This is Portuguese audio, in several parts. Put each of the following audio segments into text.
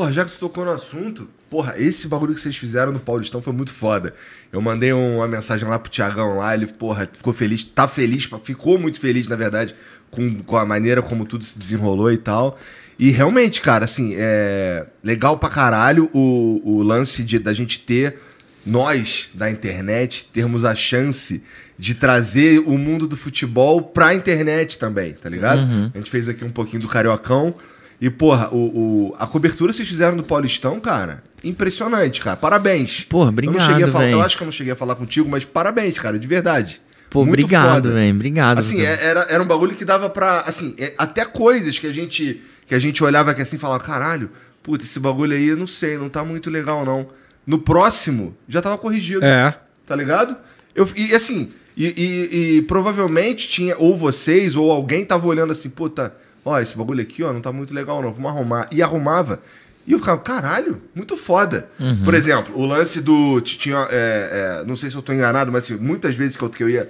Porra, já que tu tocou no assunto, porra, esse bagulho que vocês fizeram no Paulistão foi muito foda. Eu mandei uma mensagem lá pro Tiagão lá, ele, porra, ficou feliz, tá feliz, ficou muito feliz, na verdade, com, com a maneira como tudo se desenrolou e tal. E realmente, cara, assim, é legal pra caralho o, o lance de, da gente ter, nós da internet, termos a chance de trazer o mundo do futebol pra internet também, tá ligado? Uhum. A gente fez aqui um pouquinho do Cariocão e, porra, o, o, a cobertura que vocês fizeram do Paulistão, cara, impressionante, cara. Parabéns. Porra, obrigado, eu, não a falar, eu acho que eu não cheguei a falar contigo, mas parabéns, cara, de verdade. Pô, Muito obrigado, velho. Obrigado. Assim, é, era, era um bagulho que dava pra. Assim, é, até coisas que a gente que a gente olhava aqui assim e falava: caralho, puta, esse bagulho aí, eu não sei, não tá muito legal, não. No próximo, já tava corrigido. É. Tá ligado? Eu, e assim, e, e, e provavelmente tinha, ou vocês, ou alguém tava olhando assim, puta. Tá, ó, esse bagulho aqui, ó, não tá muito legal não, vamos arrumar. E arrumava. E eu ficava, caralho, muito foda. Uhum. Por exemplo, o lance do. Tinha, é, é, não sei se eu tô enganado, mas assim, muitas vezes que eu, que eu ia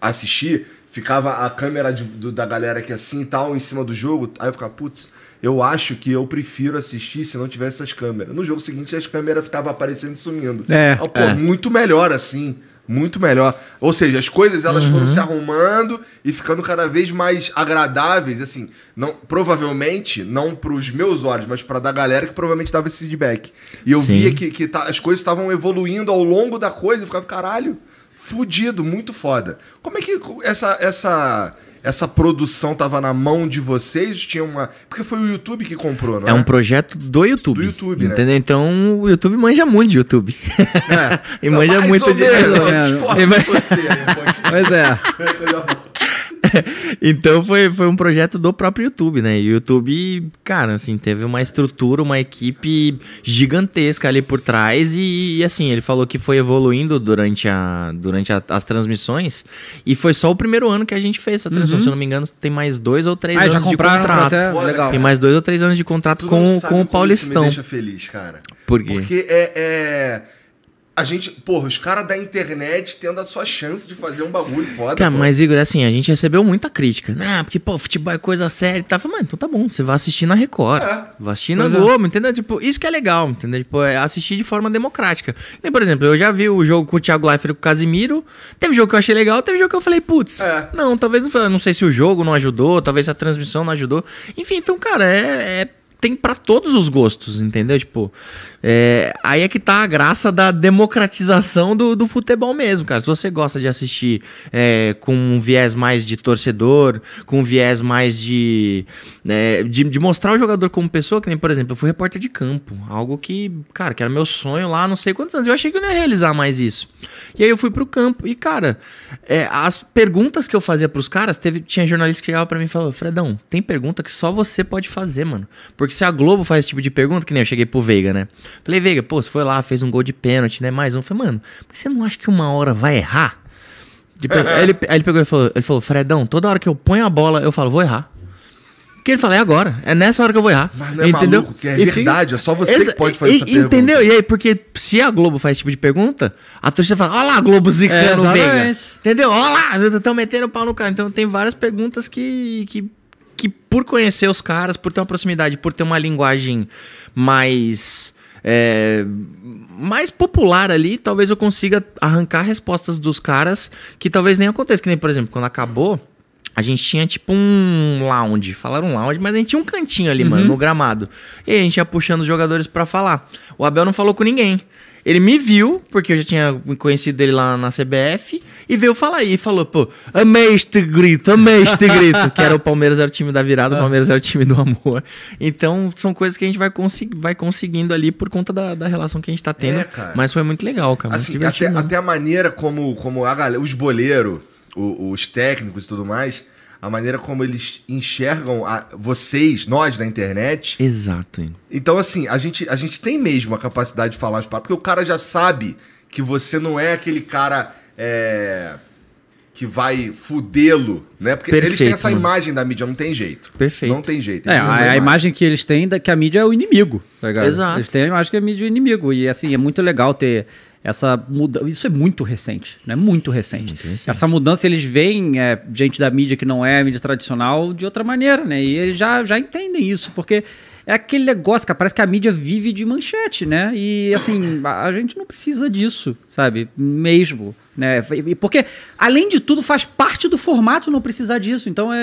assistir, ficava a câmera de, do, da galera aqui assim e tal, em cima do jogo. Aí eu ficava, putz, eu acho que eu prefiro assistir se não tivesse essas câmeras. No jogo seguinte, as câmeras ficavam aparecendo e sumindo. É, ah, pô, é. muito melhor assim muito melhor. Ou seja, as coisas elas uhum. foram se arrumando e ficando cada vez mais agradáveis, assim, não provavelmente não para os meus olhos, mas para da galera que provavelmente dava esse feedback. E eu Sim. via que, que tá, as coisas estavam evoluindo ao longo da coisa, eu ficava caralho fudido, muito foda. Como é que essa essa essa produção tava na mão de vocês? Tinha uma. Porque foi o YouTube que comprou, não é? É um projeto do YouTube. Do YouTube, né? entendeu? Né? Então o YouTube manja muito de YouTube. É. e manja muito de. Menos, tipo, né? é. é. então foi, foi um projeto do próprio YouTube, né? E o YouTube, cara, assim, teve uma estrutura, uma equipe gigantesca ali por trás. E, e assim, ele falou que foi evoluindo durante, a, durante a, as transmissões. E foi só o primeiro ano que a gente fez essa transmissão. Uhum. Se eu não me engano, tem mais dois ou três ah, anos já compraram de contrato. Até... Legal. Tem mais dois ou três anos de contrato com, com o Paulistão. Isso me deixa feliz, cara. Por quê? Porque é... é... A gente, porra, os caras da internet tendo a sua chance de fazer um bagulho foda. Cara, pô. mas Igor, assim, a gente recebeu muita crítica. Ah, porque, pô, futebol é coisa séria e tá. Falei, mano, então tá bom, você vai assistir na Record. É. Vai assistir na é. Globo, entendeu? Tipo, isso que é legal, entendeu? Tipo, é assistir de forma democrática. E, por exemplo, eu já vi o jogo com o Thiago Leifert e com o Casimiro. Teve jogo que eu achei legal, teve jogo que eu falei, putz, é. não, talvez não foi. Não sei se o jogo não ajudou, talvez a transmissão não ajudou. Enfim, então, cara, é, é tem para todos os gostos, entendeu? Tipo, é, aí é que tá a graça da democratização do, do futebol mesmo, cara. Se você gosta de assistir é, com um viés mais de torcedor, com um viés mais de, é, de, de. mostrar o jogador como pessoa, que nem, por exemplo, eu fui repórter de campo. Algo que, cara, que era meu sonho lá, não sei quantos anos. Eu achei que eu não ia realizar mais isso. E aí eu fui pro campo e, cara, é, as perguntas que eu fazia pros caras, teve, tinha jornalista que chegava para mim e falou: Fredão, tem pergunta que só você pode fazer, mano. Porque se a Globo faz esse tipo de pergunta, que nem eu cheguei pro Veiga, né? Falei, Veiga, pô, você foi lá, fez um gol de pênalti, né? Mais um. falei, mano, mas você não acha que uma hora vai errar? aí, ele, aí ele pegou e falou, ele falou, Fredão, toda hora que eu ponho a bola, eu falo, vou errar. Porque ele fala, é agora, é nessa hora que eu vou errar. Mas não é entendeu? maluco, que é verdade, é só você que pode fazer e, essa entendeu? pergunta. Entendeu? E aí, porque se a Globo faz esse tipo de pergunta, a torcida fala, olha lá, Globo zicando é, o Veiga. Entendeu? Olha lá, estão metendo o pau no cara. Então tem várias perguntas que, que que por conhecer os caras, por ter uma proximidade, por ter uma linguagem mais. É, mais popular ali, talvez eu consiga arrancar respostas dos caras que talvez nem aconteça. Que nem, por exemplo, quando acabou, a gente tinha tipo um lounge, falaram lounge, mas a gente tinha um cantinho ali, uhum. mano, no gramado. E a gente ia puxando os jogadores para falar. O Abel não falou com ninguém. Ele me viu, porque eu já tinha conhecido ele lá na CBF, e veio falar aí, e falou, pô, amei este grito, amei este grito, que era o Palmeiras era o time da virada, o Palmeiras era o time do amor. Então, são coisas que a gente vai, consi vai conseguindo ali por conta da, da relação que a gente tá tendo, é, mas foi muito legal, cara. Assim, até, até, a maneira como, como a galera, os boleiros, os, os técnicos e tudo mais a maneira como eles enxergam a, vocês, nós na internet. Exato. Então, assim, a gente, a gente tem mesmo a capacidade de falar as palavras, porque o cara já sabe que você não é aquele cara. É, que vai fudê-lo, né? Porque Perfeito, eles têm essa mano. imagem da mídia, não tem jeito. Perfeito. Não tem jeito. É, a, a imagem. que eles têm é da, que a mídia é o inimigo, tá ligado? Exato. Eles têm a imagem que a mídia é o inimigo. E assim, é muito legal ter essa muda... Isso é muito recente, né? Muito recente. Muito Essa mudança, eles veem é, gente da mídia que não é mídia tradicional de outra maneira, né? E eles já, já entendem isso, porque é aquele negócio, cara, parece que a mídia vive de manchete, né? E assim, a gente não precisa disso, sabe? Mesmo. Né? Porque, além de tudo, faz parte do formato não precisar disso. Então é,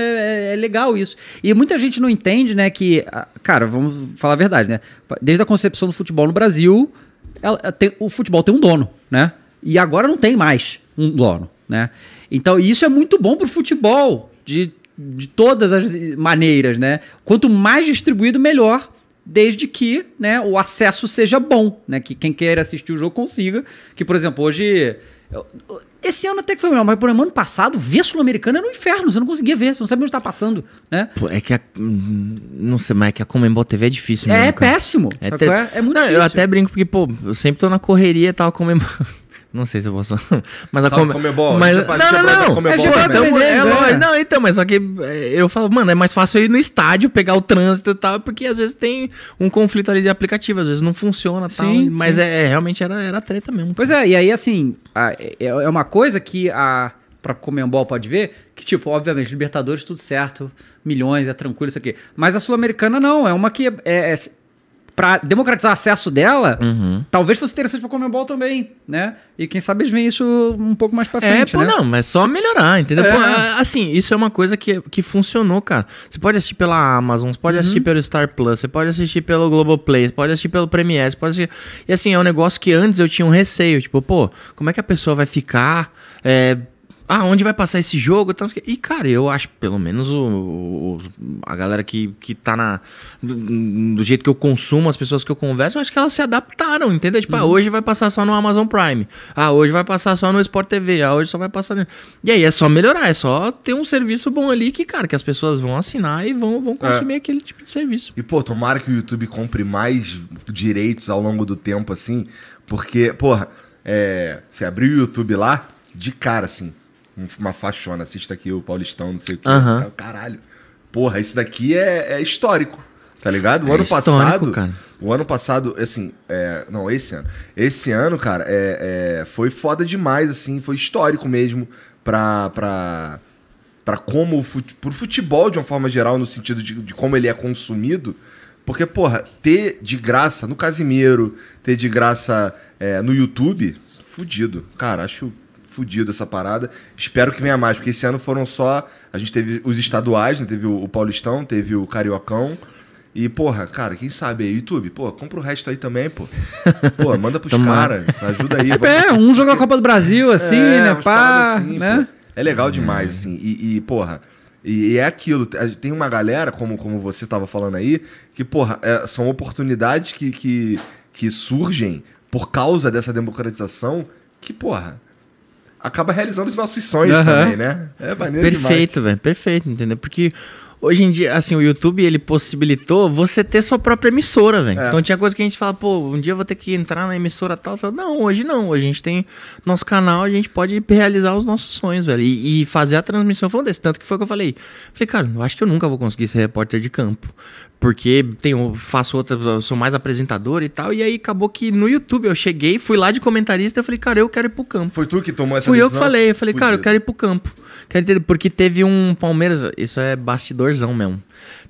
é, é, legal isso. E muita gente não entende, né, que. Ah, cara, vamos falar a verdade, né? Desde a concepção do futebol no Brasil, ela, tem, o futebol tem um dono, né? E agora não tem mais um dono, né? Então isso é muito bom para o futebol de, de todas as maneiras, né? Quanto mais distribuído, melhor desde que né, o acesso seja bom, né? Que quem quer assistir o jogo consiga. Que, por exemplo, hoje. Esse ano até que foi melhor, mas por exemplo, ano passado, ver Sul-Americana era um inferno, você não conseguia ver, você não sabia onde está passando, né? Pô, é que a, Não sei, mas é que a Comembol TV é difícil é mesmo. É, péssimo. É, ter... é, muito não, difícil. Eu até brinco porque, pô, eu sempre tô na correria e tal, Comembol. Não sei se eu vou. Mas a Salve, Mas... Tipo, não, não, não. Né? é, também. Também, é, né? é lógico. Não, então, mas só que eh, eu falo, mano, é mais fácil ir no estádio, pegar o trânsito e tal, porque às vezes tem um conflito ali de aplicativo, às vezes não funciona sim, tal. Sim. Mas é, é, realmente era, era treta mesmo. Pois é, e aí assim, a, é, é uma coisa que a pra Comembol pode ver, que tipo, obviamente, Libertadores tudo certo, milhões, é tranquilo isso aqui. Mas a Sul-Americana não, é uma que é, é, é para democratizar acesso dela, uhum. talvez fosse interessante para Comembol também, né? E quem sabe eles veem isso um pouco mais para é, frente, é, pô, né? não, mas só melhorar, entendeu? É. Pô, assim, isso é uma coisa que, que funcionou, cara. Você pode assistir pela Amazon, você pode uhum. assistir pelo Star Plus, você pode assistir pelo Globoplay, você pode assistir pelo Premiere, você pode assistir... E assim, é um negócio que antes eu tinha um receio, tipo, pô, como é que a pessoa vai ficar... É, ah, onde vai passar esse jogo? E, cara, eu acho, pelo menos o, o, a galera que, que tá na. Do, do, jeito que eu consumo, as pessoas que eu converso, eu acho que elas se adaptaram, entendeu? Tipo, ah, uhum. ah, hoje vai passar só no Amazon Prime. Ah, hoje vai passar só no Sport TV. Ah, hoje só vai passar. E aí é só melhorar, é só ter um serviço bom ali que, cara, que as pessoas vão assinar e vão, vão é. consumir é. aquele tipo de serviço. E, pô, tomara que o YouTube compre mais direitos ao longo do tempo, assim, porque, porra, é, você abriu o YouTube lá, de cara, assim uma faixona, assista aqui o Paulistão, não sei o que. Uhum. Caralho. Porra, isso daqui é, é histórico, tá ligado? O é ano passado. Cara. O ano passado, assim, é, não, esse ano. Esse ano, cara, é, é foi foda demais, assim, foi histórico mesmo pra. pra para como o pro futebol de uma forma geral no sentido de, de como ele é consumido porque porra ter de graça no Casimiro ter de graça é, no YouTube fudido cara acho fudido essa parada. Espero que venha mais, porque esse ano foram só. A gente teve os estaduais, né? Teve o, Paulistão, teve o Cariocão. E, porra, cara, quem sabe aí, YouTube, pô, compra o resto aí também, pô. Pô, manda pros caras, ajuda aí. É, um joga a Copa do Brasil, é, assim, é, né? Pá, assim, né? Pô. É legal demais, é. assim. E, e porra, e, e, é aquilo. Tem uma galera, como, como você tava falando aí, que, porra, é, são oportunidades que, que, que surgem por causa dessa democratização que, porra, acaba realizando os nossos sonhos uhum. também, né? É maneiro Perfeito, velho. Perfeito, entendeu? Porque hoje em dia, assim, o YouTube, ele possibilitou você ter sua própria emissora, velho. É. Então tinha coisa que a gente fala, pô, um dia eu vou ter que entrar na emissora tal, tal. Não, hoje não. Hoje a gente tem nosso canal, a gente pode realizar os nossos sonhos, velho. E, e, fazer a transmissão foi um desse. Tanto que foi o que eu falei. Falei, cara, eu acho que eu nunca vou conseguir ser repórter de campo porque tenho, faço outra, sou mais apresentador e tal. E aí acabou que no YouTube eu cheguei, fui lá de comentarista e falei, cara, eu quero ir pro campo. Foi tu que tomou essa Fui eu que falei, eu falei, cara, eu quero ir pro campo. Porque teve um Palmeiras, isso é bastidorzão mesmo.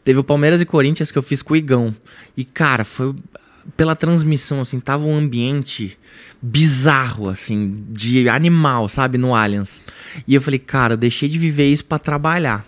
Teve o Palmeiras e Corinthians que eu fiz com o Igão. E, cara, foi pela transmissão, assim, tava um ambiente bizarro, assim, de animal, sabe, no Allianz. E eu falei, cara, eu deixei de viver isso para trabalhar.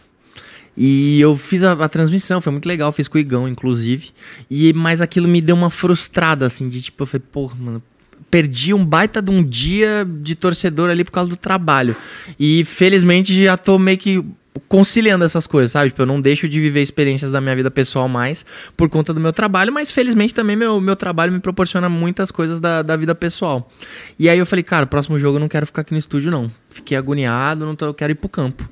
E eu fiz a, a, transmissão, foi muito legal, fiz com o Igão, inclusive. E, mas aquilo me deu uma frustrada, assim, de tipo, eu falei, porra, mano, perdi um baita de um dia de torcedor ali por causa do trabalho. E felizmente já tô meio que conciliando essas coisas, sabe? Tipo, eu não deixo de viver experiências da minha vida pessoal mais por conta do meu trabalho, mas felizmente também meu, meu trabalho me proporciona muitas coisas da, da vida pessoal. E aí eu falei, cara, próximo jogo eu não quero ficar aqui no estúdio, não. Fiquei agoniado, não tô, eu quero ir pro campo.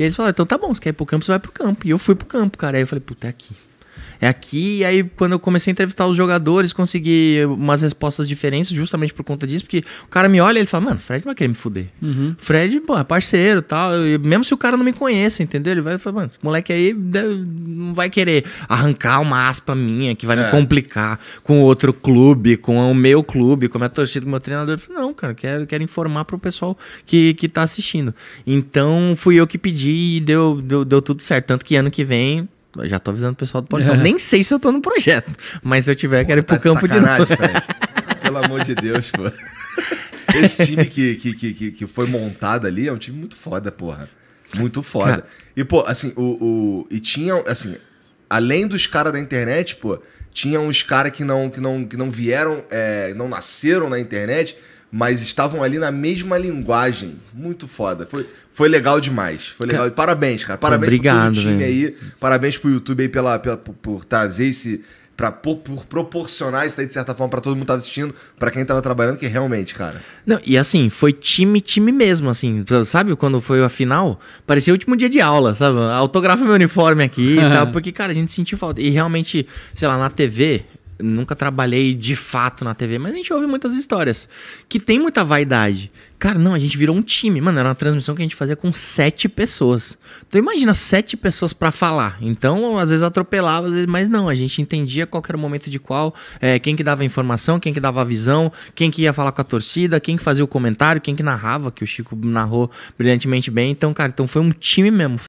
E eles falaram, então tá bom, você quer ir pro campo, você vai pro campo. E eu fui pro campo, cara. Aí eu falei, puta, é aqui é aqui. E aí, quando eu comecei a entrevistar os jogadores, consegui umas respostas diferentes justamente por conta disso, porque o cara me olha e ele fala, mano, Fred vai querer me fuder. Uhum. Fred, pô, é parceiro tal. E mesmo se o cara não me conhece, entendeu? Ele vai falar, mano, esse moleque aí deve, não vai querer arrancar uma aspa minha que vai é. me complicar com outro clube, com o meu clube, com a minha torcida, com o meu treinador. Eu falei, não, cara, quero, quero informar pro pessoal que, que tá assistindo. Então, fui eu que pedi e deu, deu, deu tudo certo. Tanto que ano que vem eu já tô avisando o pessoal do Polição. É. Nem sei se eu tô no projeto, mas se eu tiver, Pô, quero ir tá pro campo de, de novo. Pelo amor de Deus, pô. Esse time que, que, que, que foi montado ali é um time muito foda, porra. Muito foda. Cara. E, pô, assim, o, o. E tinha, assim, além dos caras da internet, pô, tinha uns caras que não, que, não, que não vieram, é, não nasceram na internet, mas estavam ali na mesma linguagem. Muito foda. Foi, foi legal demais. Foi legal. Cara, parabéns, cara. Parabéns Obrigado, pro time aí. Parabéns pro YouTube aí pela, pela por, por trazer esse. Pra, por, por proporcionar isso aí, de certa forma, para todo mundo que tava assistindo, para quem tava trabalhando, que realmente, cara. Não, e assim, foi time, time mesmo, assim. Sabe quando foi a final? Parecia o último dia de aula, sabe? Autografa meu uniforme aqui e tal, porque, cara, a gente sentiu falta. E realmente, sei lá, na TV, nunca trabalhei de fato na TV, mas a gente ouve muitas histórias que tem muita vaidade. Cara, não, a gente virou um time. Mano, era uma transmissão que a gente fazia com sete pessoas. Então imagina sete pessoas para falar. Então, às vezes atropelava, às vezes, mas não, a gente entendia qual era o momento de qual, é, quem que dava a informação, quem que dava a visão, quem que ia falar com a torcida, quem que fazia o comentário, quem que narrava, que o Chico narrou brilhantemente bem. Então, cara, então foi um time mesmo.